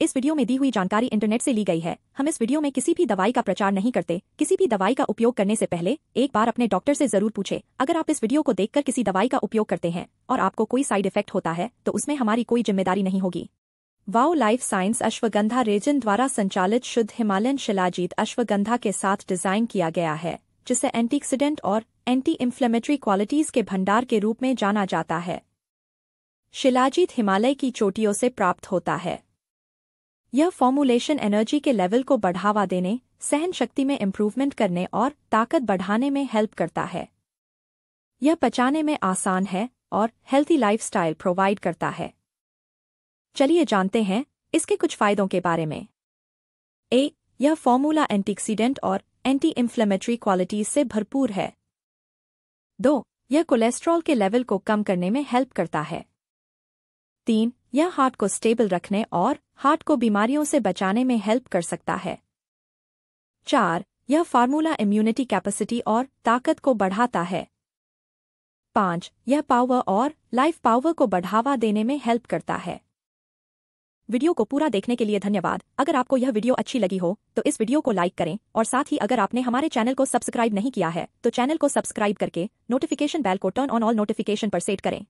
इस वीडियो में दी हुई जानकारी इंटरनेट से ली गई है हम इस वीडियो में किसी भी दवाई का प्रचार नहीं करते किसी भी दवाई का उपयोग करने से पहले एक बार अपने डॉक्टर से जरूर पूछे अगर आप इस वीडियो को देखकर किसी दवाई का उपयोग करते हैं और आपको कोई साइड इफेक्ट होता है तो उसमें हमारी कोई जिम्मेदारी नहीं होगी wow life science ashwagandha resin द्वारा संचालित शुद्ध हिमालयन शिलाजीत अश्वगंधा के साथ डिजाइन किया गया है जिसे एंटीऑक्सीडेंट और एंटी इन्फ्लेमेटरी क्वालिटीज के भंडार के रूप में जाना जाता है शिलाजीत हिमालय की चोटियों से प्राप्त होता है यह फॉर्मूलेशन एनर्जी के लेवल को बढ़ावा देने सहन शक्ति में इम्प्रूवमेंट करने और ताकत बढ़ाने में हेल्प करता है यह पचाने में आसान है और हेल्थी लाइफस्टाइल प्रोवाइड करता है चलिए जानते हैं इसके कुछ फायदों के बारे में ए यह फॉर्मूला एंटीक्सीडेंट और एंटी इन्फ्लेमेटरी क्वालिटीज से भरपूर है दो यह कोलेस्ट्रॉल के लेवल को कम करने में हेल्प करता है तीन यह हार्ट को स्टेबल रखने और हार्ट को बीमारियों से बचाने में हेल्प कर सकता है चार यह फार्मूला इम्यूनिटी कैपेसिटी और ताकत को बढ़ाता है पांच यह पावर और लाइफ पावर को बढ़ावा देने में हेल्प करता है वीडियो को पूरा देखने के लिए धन्यवाद अगर आपको यह वीडियो अच्छी लगी हो तो इस वीडियो को लाइक करें और साथ ही अगर आपने हमारे चैनल को सब्सक्राइब नहीं किया है तो चैनल को सब्सक्राइब करके नोटिफिकेशन बेल को टर्न ऑन ऑल नोटिफिकेशन पर सेट करें